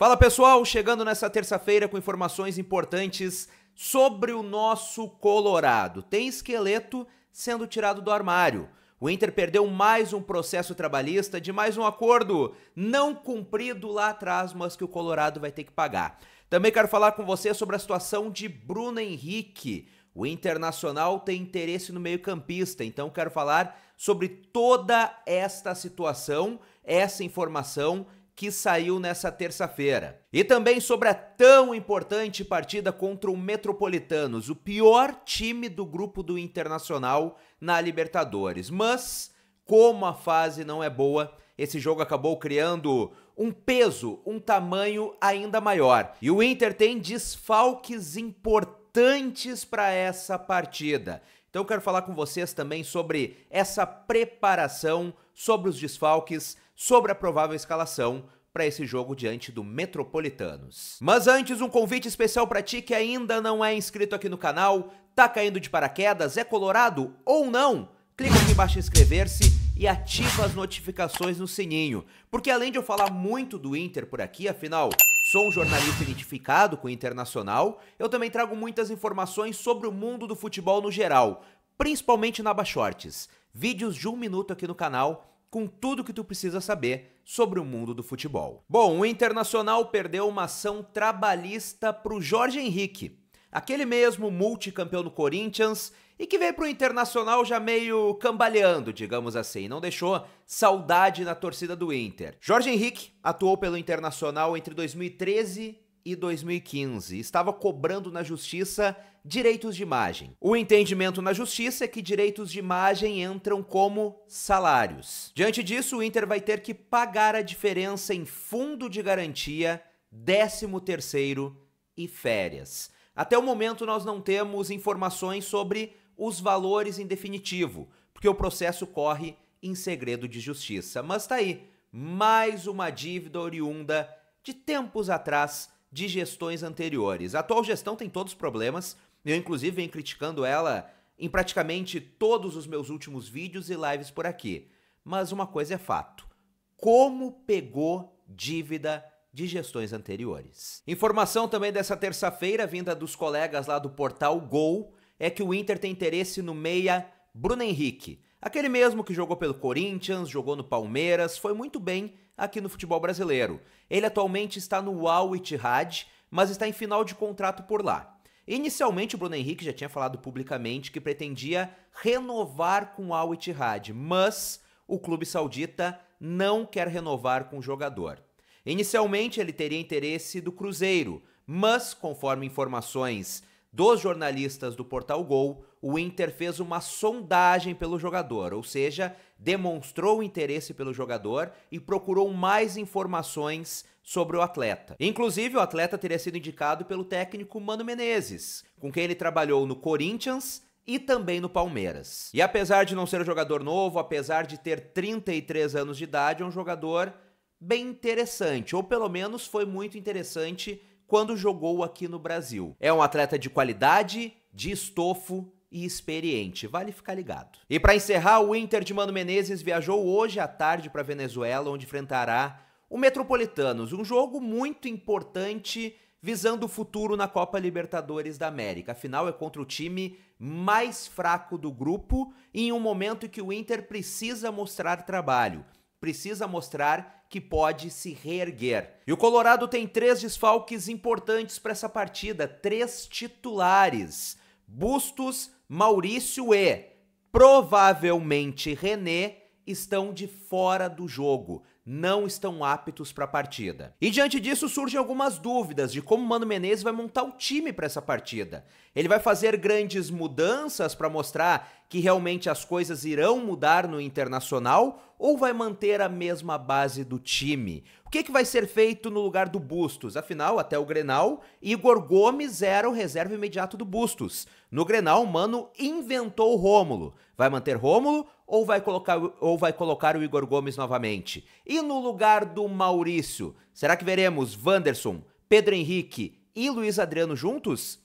Fala pessoal, chegando nessa terça-feira com informações importantes sobre o nosso Colorado. Tem esqueleto sendo tirado do armário. O Inter perdeu mais um processo trabalhista de mais um acordo não cumprido lá atrás, mas que o Colorado vai ter que pagar. Também quero falar com você sobre a situação de Bruno Henrique. O Internacional tem interesse no meio-campista, então quero falar sobre toda esta situação, essa informação que saiu nessa terça-feira. E também sobre a tão importante partida contra o Metropolitanos, o pior time do grupo do Internacional na Libertadores. Mas, como a fase não é boa, esse jogo acabou criando um peso, um tamanho ainda maior. E o Inter tem desfalques importantes para essa partida. Então eu quero falar com vocês também sobre essa preparação, sobre os desfalques, sobre a provável escalação para esse jogo diante do Metropolitanos. Mas antes, um convite especial para ti que ainda não é inscrito aqui no canal, tá caindo de paraquedas, é colorado ou não? Clica aqui embaixo em inscrever-se e ativa as notificações no sininho, porque além de eu falar muito do Inter por aqui, afinal, sou um jornalista identificado com o Internacional, eu também trago muitas informações sobre o mundo do futebol no geral, principalmente na Aba vídeos de um minuto aqui no canal com tudo que tu precisa saber sobre o mundo do futebol. Bom, o Internacional perdeu uma ação trabalhista para o Jorge Henrique, aquele mesmo multicampeão do Corinthians e que veio para o Internacional já meio cambaleando, digamos assim, não deixou saudade na torcida do Inter. Jorge Henrique atuou pelo Internacional entre 2013 e 2015. Estava cobrando na justiça direitos de imagem. O entendimento na justiça é que direitos de imagem entram como salários. Diante disso, o Inter vai ter que pagar a diferença em fundo de garantia, 13º e férias. Até o momento nós não temos informações sobre os valores em definitivo, porque o processo corre em segredo de justiça. Mas tá aí, mais uma dívida oriunda de tempos atrás de gestões anteriores. A atual gestão tem todos os problemas, eu inclusive venho criticando ela em praticamente todos os meus últimos vídeos e lives por aqui. Mas uma coisa é fato: como pegou dívida de gestões anteriores. Informação também dessa terça-feira, vinda dos colegas lá do portal Gol, é que o Inter tem interesse no meia Bruno Henrique, aquele mesmo que jogou pelo Corinthians, jogou no Palmeiras, foi muito bem aqui no futebol brasileiro. Ele atualmente está no Al Ittihad, mas está em final de contrato por lá. Inicialmente, o Bruno Henrique já tinha falado publicamente que pretendia renovar com o Al Ittihad, mas o clube saudita não quer renovar com o jogador. Inicialmente, ele teria interesse do Cruzeiro, mas, conforme informações dos jornalistas do Portal Gol, o Inter fez uma sondagem pelo jogador, ou seja, demonstrou interesse pelo jogador e procurou mais informações sobre o atleta. Inclusive, o atleta teria sido indicado pelo técnico Mano Menezes, com quem ele trabalhou no Corinthians e também no Palmeiras. E apesar de não ser um jogador novo, apesar de ter 33 anos de idade, é um jogador bem interessante, ou pelo menos foi muito interessante quando jogou aqui no Brasil. É um atleta de qualidade, de estofo e experiente. Vale ficar ligado. E para encerrar, o Inter de Mano Menezes viajou hoje à tarde para Venezuela, onde enfrentará o Metropolitanos, um jogo muito importante visando o futuro na Copa Libertadores da América. Afinal, é contra o time mais fraco do grupo em um momento em que o Inter precisa mostrar trabalho, precisa mostrar que pode se reerguer. E o Colorado tem três desfalques importantes para essa partida, três titulares. Bustos, Maurício e provavelmente René estão de fora do jogo, não estão aptos para a partida. E diante disso surgem algumas dúvidas de como Mano Menezes vai montar o time para essa partida. Ele vai fazer grandes mudanças para mostrar que realmente as coisas irão mudar no internacional ou vai manter a mesma base do time? O que, que vai ser feito no lugar do Bustos? Afinal, até o Grenal, Igor Gomes era o reserva imediato do Bustos. No Grenal, Mano inventou o Rômulo. Vai manter Rômulo ou vai colocar ou vai colocar o Igor Gomes novamente? E no lugar do Maurício, será que veremos Wanderson, Pedro Henrique e Luiz Adriano juntos?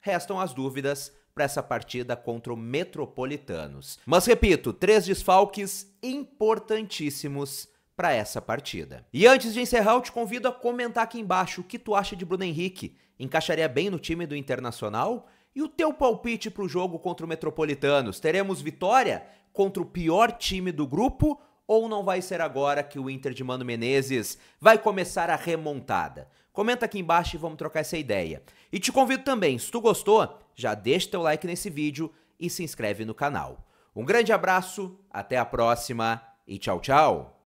Restam as dúvidas para essa partida contra o Metropolitanos. Mas repito, três desfalques importantíssimos para essa partida. E antes de encerrar, eu te convido a comentar aqui embaixo o que tu acha de Bruno Henrique. Encaixaria bem no time do Internacional? E o teu palpite para o jogo contra o Metropolitanos? Teremos vitória contra o pior time do grupo? Ou não vai ser agora que o Inter de Mano Menezes vai começar a remontada? Comenta aqui embaixo e vamos trocar essa ideia. E te convido também, se tu gostou, já deixa teu like nesse vídeo e se inscreve no canal. Um grande abraço, até a próxima e tchau, tchau!